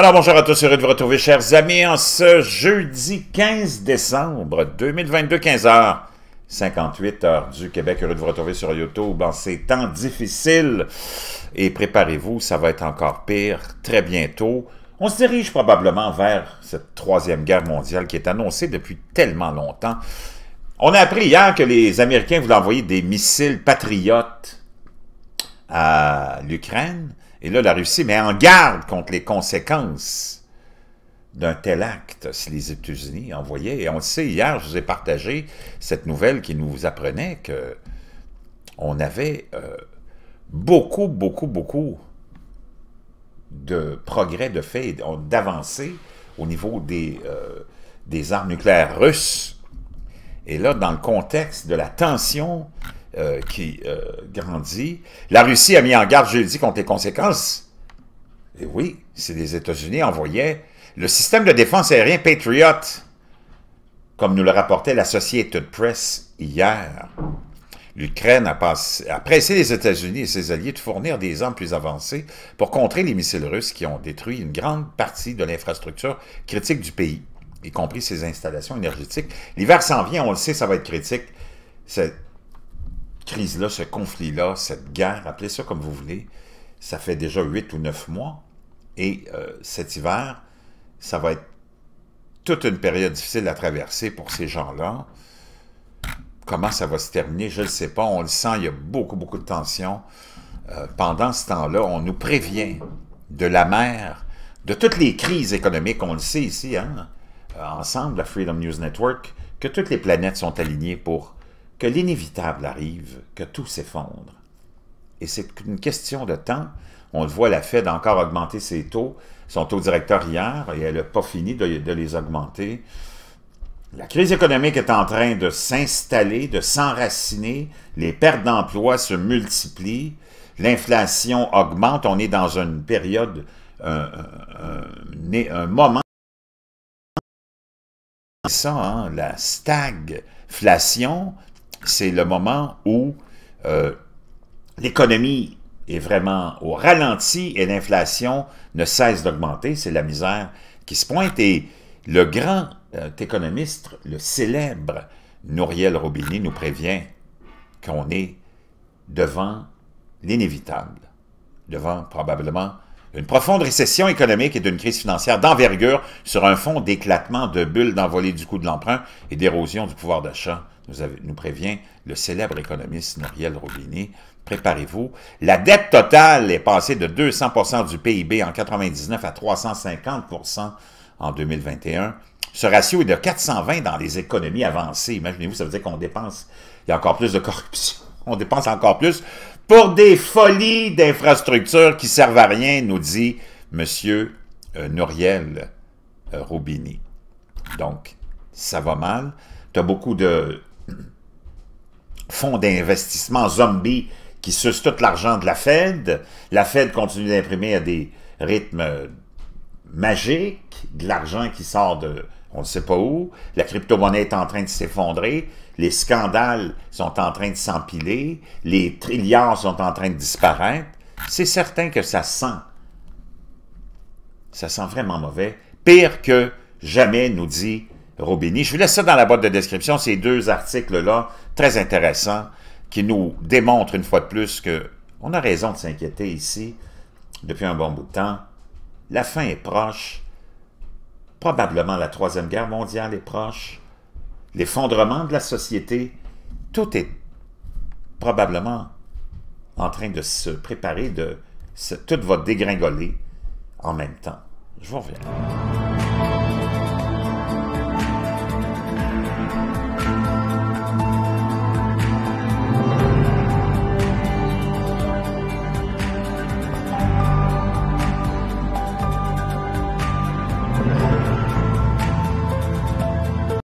Alors bonjour à tous, heureux de vous retrouver chers amis en ce jeudi 15 décembre 2022, 15h58 heure du Québec. Heureux de vous retrouver sur YouTube en ces temps difficiles. Et préparez-vous, ça va être encore pire très bientôt. On se dirige probablement vers cette troisième guerre mondiale qui est annoncée depuis tellement longtemps. On a appris hier que les Américains voulaient envoyer des missiles patriotes à l'Ukraine. Et là, la Russie met en garde contre les conséquences d'un tel acte si les États-Unis envoyaient. Et on le sait, hier, je vous ai partagé cette nouvelle qui nous apprenait que on avait euh, beaucoup, beaucoup, beaucoup de progrès de fait, d'avancées au niveau euh, des armes nucléaires russes. Et là, dans le contexte de la tension euh, qui euh, grandit. La Russie a mis en garde jeudi contre les conséquences. Et oui, c'est les États-Unis envoyaient le système de défense aérien Patriot, comme nous le rapportait l'Associated Press hier. L'Ukraine a, a, pressé les États-Unis et ses alliés de fournir des armes plus avancées pour contrer les missiles russes qui ont détruit une grande partie de l'infrastructure critique du pays, y compris ses installations énergétiques. L'hiver s'en vient, on le sait, ça va être critique crise-là, ce conflit-là, cette guerre, appelez ça comme vous voulez, ça fait déjà huit ou neuf mois. Et euh, cet hiver, ça va être toute une période difficile à traverser pour ces gens-là. Comment ça va se terminer, je ne sais pas. On le sent, il y a beaucoup, beaucoup de tensions. Euh, pendant ce temps-là, on nous prévient de la mer, de toutes les crises économiques, on le sait ici, hein, euh, ensemble, la Freedom News Network, que toutes les planètes sont alignées pour que l'inévitable arrive, que tout s'effondre. Et c'est une question de temps. On le voit, la Fed a encore augmenté ses taux, son taux directeur hier, et elle n'a pas fini de, les augmenter. La crise économique est en train de s'installer, de s'enraciner. Les pertes d'emplois se multiplient. L'inflation augmente. On est dans une période, un, un, moment. Ça, hein, la stagflation, c'est le moment où euh, l'économie est vraiment au ralenti et l'inflation ne cesse d'augmenter. C'est la misère qui se pointe. Et le grand euh, économiste, le célèbre Nouriel Roubini, nous prévient qu'on est devant l'inévitable, devant probablement une profonde récession économique et d'une crise financière d'envergure sur un fond d'éclatement de bulles d'envolée du coût de l'emprunt et d'érosion du pouvoir d'achat, nous, nous, prévient le célèbre économiste Noriel Robinet. Préparez-vous. La dette totale est passée de 200 du PIB en 1999 à 350 en 2021. Ce ratio est de 420 dans les économies avancées. Imaginez-vous, ça veut dire qu'on dépense, il y a encore plus de corruption. On dépense encore plus pour des folies d'infrastructures qui servent à rien, nous dit M. Nuriel euh, Nouriel euh, Roubini. Donc, ça va mal. Tu as beaucoup de fonds d'investissement zombies qui sucent tout l'argent de la Fed. La Fed continue d'imprimer à des rythmes magiques, de l'argent qui sort de, on ne sait pas où, la crypto-monnaie est en train de s'effondrer, les scandales sont en train de s'empiler, les trilliards sont en train de disparaître, c'est certain que ça sent. Ça sent vraiment mauvais. Pire que jamais, nous dit Robini. Je vous laisse ça dans la boîte de description, ces deux articles-là, très intéressants, qui nous démontrent une fois de plus que on a raison de s'inquiéter ici depuis un bon bout de temps. La fin est proche probablement la Troisième Guerre mondiale est proche, l'effondrement de la société, tout est probablement en train de se préparer, de se, tout va dégringoler en même temps. Je vous reviens.